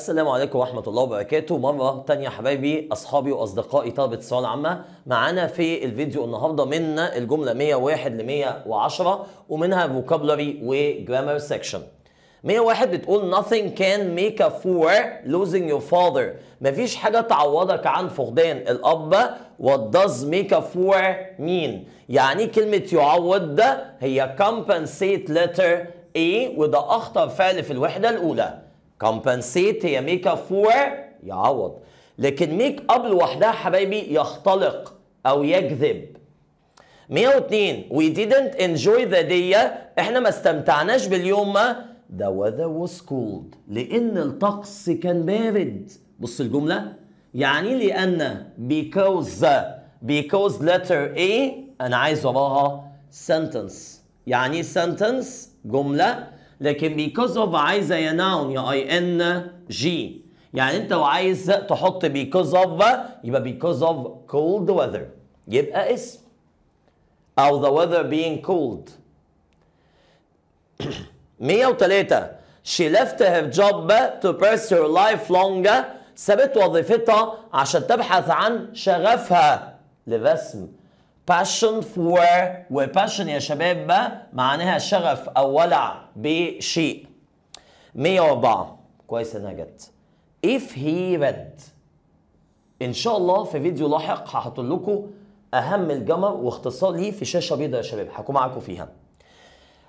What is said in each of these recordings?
السلام عليكم ورحمة الله وبركاته مرة تانية حبايبي أصحابي وأصدقائي طلبة الثانوية العامة معانا في الفيديو النهاردة من الجملة 101 ل 110 ومنها vocabulary وجرامر سيكشن 101 بتقول nothing can make up for losing your father مفيش حاجة تعوضك عن فقدان الأب what does make up for mean يعني كلمة يعوض ده هي compensate letter A وده أخطر فعل في الوحدة الأولى كومبنسيت هي ميك اب فور يعوض لكن ميك اب لوحدها حبايبي يختلق او يكذب 102 وي didn't enjoy the day احنا ما استمتعناش باليوم ما the weather was cold لان الطقس كان بارد بص الجمله يعني لان because because letter A انا عايز وراها sentence يعني sentence جمله لكن because of عايزه يا noun يا اي ان جي يعني انت وعايز تحط because of يبقى because of cold weather يبقى اسم او the weather being cold 103 she left her job to pursue her life lifelong سابت وظيفتها عشان تبحث عن شغفها لبسم passion for والباشن يا شباب بقى معناها شغف او ولع بشيء 104 كويس انها جت if he read ان شاء الله في فيديو لاحق هحط لكم اهم الجمر واختصار ليه في شاشه بيضاء يا شباب هكون معاكم فيها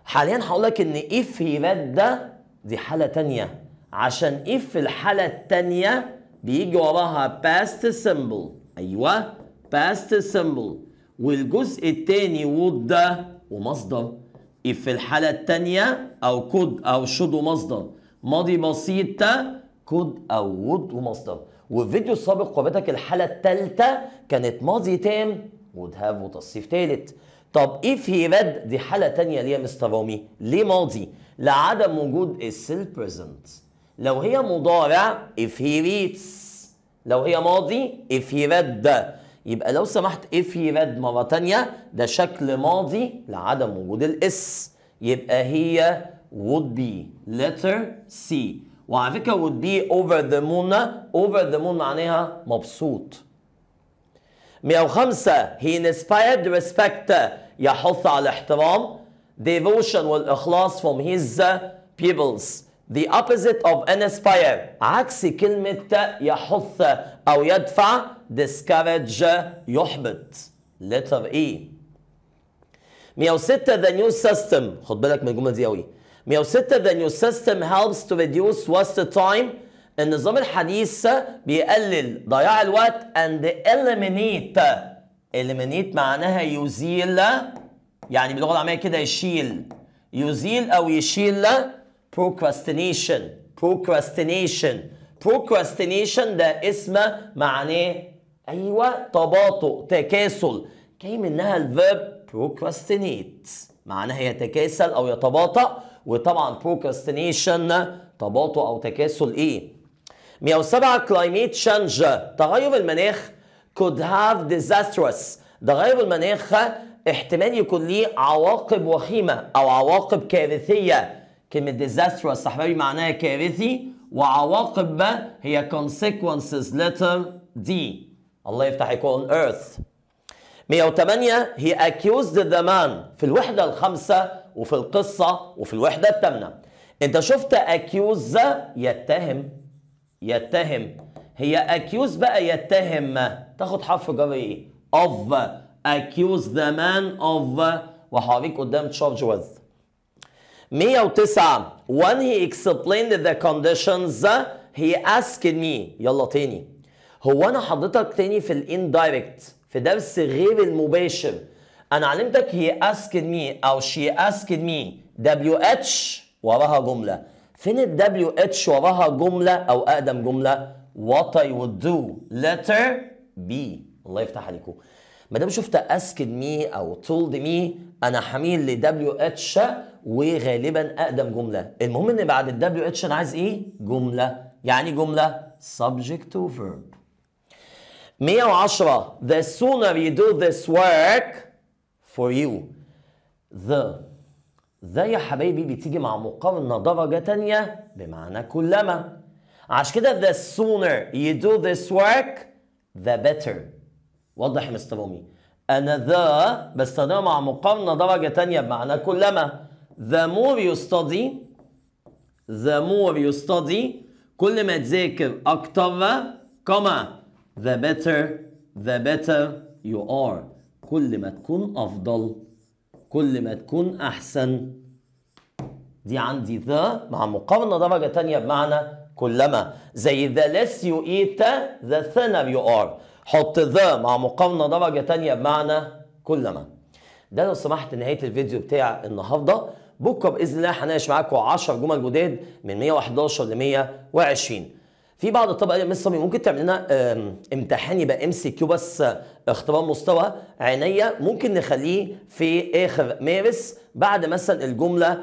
حاليا هقول لك ان if he read ده دي حاله تانية عشان if في الحاله التانية بيجي وراها past symbol ايوه past symbol والجزء الثاني وود ده ومصدر في الحالة الثانية أو كود أو شود ومصدر ماضي بسيط كود أو وود ومصدر والفيديو السابق قابلتك الحالة الثالثة كانت ماضي تام وود هاف وتصريف ثالث طب اف هي رد دي حالة ليه يا مستر رامي ليه ماضي؟ لعدم وجود السيل بريزنت لو هي مضارع اف هي ريتس لو هي ماضي اف هي رد يبقى لو سمحت افي راد مرة تانية ده شكل ماضي لعدم وجود الاس يبقى هي would be letter C وعلى فكرة would be over the moon over the moon معناها مبسوط 105 he inspired respect يحث على احترام devotion والاخلاص from his peoples The opposite of inspire عكس كلمة يحث أو يدفع discourage يحبط letter E 106 the new system خد بالك من الجملة دي أوي 106 the new system helps to reduce waste time النظام الحديث بيقلل ضياع الوقت and eliminate eliminate معناها يزيل يعني باللغة العامية كده يشيل يزيل أو يشيل procrastination procrastination procrastination ده اسم معناه ايوه تباطؤ تكاسل جاي منها الفيرب procrastinate معناها يتكاسل او يتباطأ وطبعا procrastination تباطؤ او تكاسل ايه 107 climate change تغير المناخ could have disastrous تغير المناخ احتمال يكون ليه عواقب وخيمه او عواقب كارثيه كلمة disastrous أحبابي معناها كارثي وعواقب ما هي consequences letter D الله يفتح يكون earth 108 هي accused the man في الوحدة الخامسة وفي القصة وفي الوحدة الثامنة انت شفت accused يتهم يتهم هي accused بقى يتهم تاخد حرف جر ايه of accused the man of وحاريك قدام تشارج with 109 when he explained the conditions he asked me يلا تاني هو انا حضرتك تاني في الاندايركت في درس غير المباشر انا علمتك هي asked مي او شي asked مي دبليو اتش وراها جمله فين الدبليو اتش وراها جمله او اقدم جمله وات اي وود دو letter بي الله يفتح عليكم ما دام شفت اسكد مي او تولد مي انا حميل لدبليو اتش وغالبا اقدم جمله المهم ان بعد الدبليو اتش انا عايز ايه جمله يعني جمله subject to verb 110 the sooner you do this work for you the ذا يا حبايبي بتيجي مع مقارنة درجة تانية بمعنى كلما عشان كده the sooner you do this work the better واضح يا مستر رومي أنا ذا بستخدمها مع مقارنة درجة تانية بمعنى كلما the more you study the more you study كل ما تذاكر أكتر كما the better the better you are كل ما تكون أفضل كل ما تكون أحسن دي عندي ذا مع مقارنة درجة تانية بمعنى كلما زي the less you eat the thinner you are حط ذا مع مقارنه درجه تانية بمعنى كلما ده لو سمحت نهايه الفيديو بتاع النهارده بكره باذن الله هناقش معاكم 10 جمل جداد من 111 ل 120 في بعض الطبقة قالوا مستر ممكن تعمل لنا امتحان يبقى ام سي كيو بس آه، اختبار مستوى عينيا ممكن نخليه في اخر مارس بعد مثلا الجمله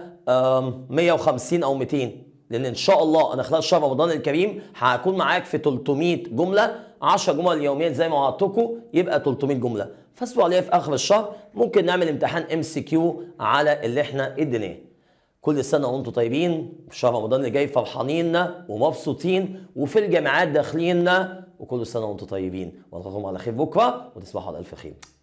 150 او 200 لان ان شاء الله انا خلال شهر رمضان الكريم هكون معاك في 300 جمله 10 جمل يوميا زي ما وعدتكم يبقى 300 جمله فاسبوع عليها في اخر الشهر ممكن نعمل امتحان ام سي كيو على اللي احنا اديناه كل سنه وانتم طيبين في شهر رمضان اللي جاي فرحانين ومبسوطين وفي الجامعات داخلين وكل سنه وانتم طيبين والقاكم على خير بكره وتصبحوا على الف خير